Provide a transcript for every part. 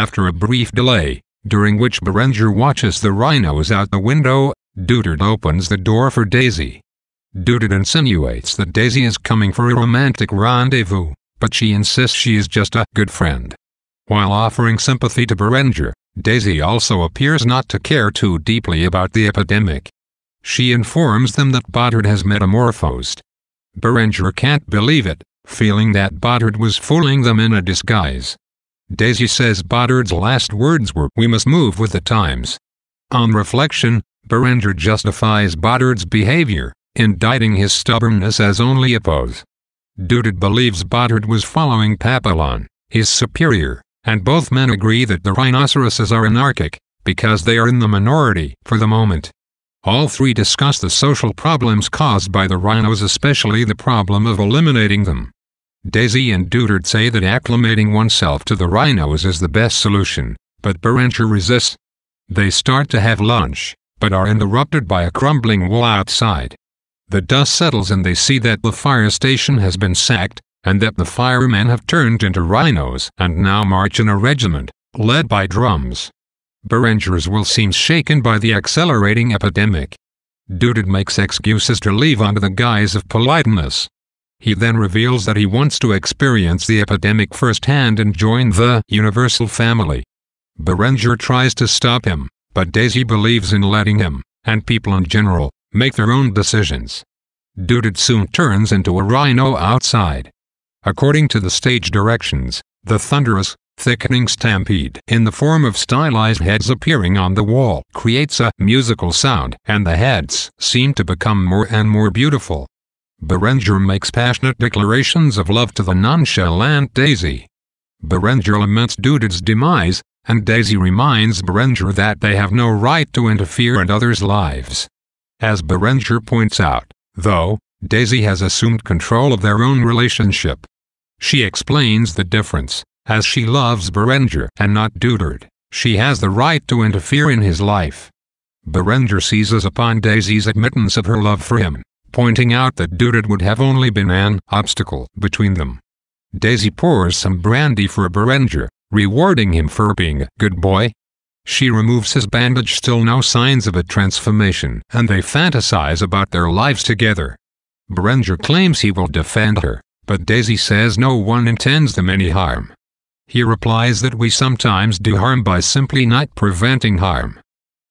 After a brief delay, during which Berenger watches the rhinos out the window, Dudard opens the door for Daisy. Dudard insinuates that Daisy is coming for a romantic rendezvous, but she insists she is just a good friend. While offering sympathy to Berenger, Daisy also appears not to care too deeply about the epidemic. She informs them that Boddard has metamorphosed. Berenger can't believe it, feeling that Boddard was fooling them in a disguise. Daisy says Boddard's last words were, We must move with the times. On reflection, Berenger justifies Boddard's behavior, indicting his stubbornness as only a pose. Dudet believes Boddard was following Papillon, his superior, and both men agree that the rhinoceroses are anarchic, because they are in the minority for the moment. All three discuss the social problems caused by the rhinos especially the problem of eliminating them. Daisy and Dudert say that acclimating oneself to the rhinos is the best solution, but Berenger resists. They start to have lunch, but are interrupted by a crumbling wall outside. The dust settles and they see that the fire station has been sacked, and that the firemen have turned into rhinos and now march in a regiment, led by drums. Berenger's will seems shaken by the accelerating epidemic. Duded makes excuses to leave under the guise of politeness, he then reveals that he wants to experience the epidemic firsthand and join the universal family. Berenger tries to stop him, but Daisy believes in letting him, and people in general, make their own decisions. Dudit soon turns into a rhino outside. According to the stage directions, the thunderous, thickening stampede in the form of stylized heads appearing on the wall creates a musical sound, and the heads seem to become more and more beautiful, Berenger makes passionate declarations of love to the nonchalant Daisy. Berenger laments Dude's demise, and Daisy reminds Berenger that they have no right to interfere in others' lives. As Berenger points out, though, Daisy has assumed control of their own relationship. She explains the difference, as she loves Berenger and not Dudard, she has the right to interfere in his life. Berenger seizes upon Daisy's admittance of her love for him, pointing out that Dudet would have only been an obstacle between them. Daisy pours some brandy for Berenger, rewarding him for being a good boy. She removes his bandage, still no signs of a transformation, and they fantasize about their lives together. Berenger claims he will defend her, but Daisy says no one intends them any harm. He replies that we sometimes do harm by simply not preventing harm.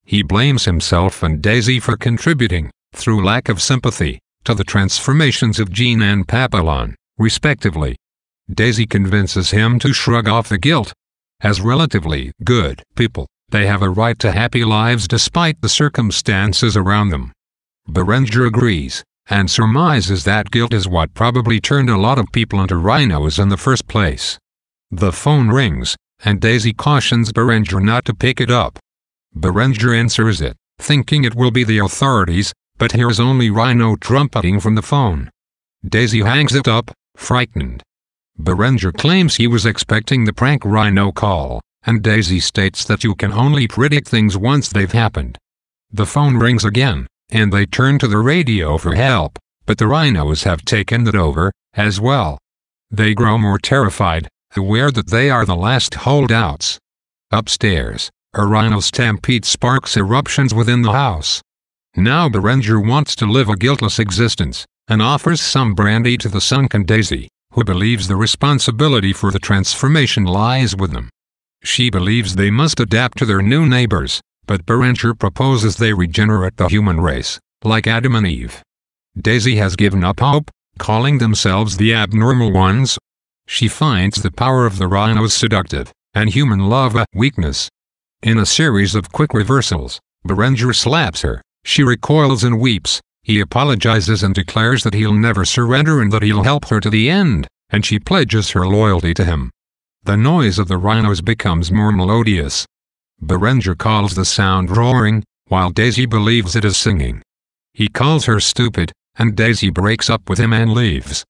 He blames himself and Daisy for contributing, through lack of sympathy, to the transformations of Jean and Papillon, respectively. Daisy convinces him to shrug off the guilt. As relatively good people, they have a right to happy lives despite the circumstances around them. Berenger agrees, and surmises that guilt is what probably turned a lot of people into rhinos in the first place. The phone rings, and Daisy cautions Berenger not to pick it up. Berenger answers it, thinking it will be the authorities, but hears only Rhino trumpeting from the phone. Daisy hangs it up, frightened. Berenger claims he was expecting the prank Rhino call, and Daisy states that you can only predict things once they've happened. The phone rings again, and they turn to the radio for help, but the rhinos have taken it over, as well. They grow more terrified, aware that they are the last holdouts. Upstairs, a rhino stampede sparks eruptions within the house. Now the ranger wants to live a guiltless existence, and offers some brandy to the sunken daisy, who believes the responsibility for the transformation lies with them. She believes they must adapt to their new neighbors, but Berenger proposes they regenerate the human race, like Adam and Eve. Daisy has given up hope, calling themselves the abnormal ones. She finds the power of the rhinos seductive, and human love a weakness. In a series of quick reversals, Berenger slaps her, she recoils and weeps. He apologizes and declares that he'll never surrender and that he'll help her to the end, and she pledges her loyalty to him. The noise of the rhinos becomes more melodious. Berenger calls the sound roaring, while Daisy believes it is singing. He calls her stupid, and Daisy breaks up with him and leaves.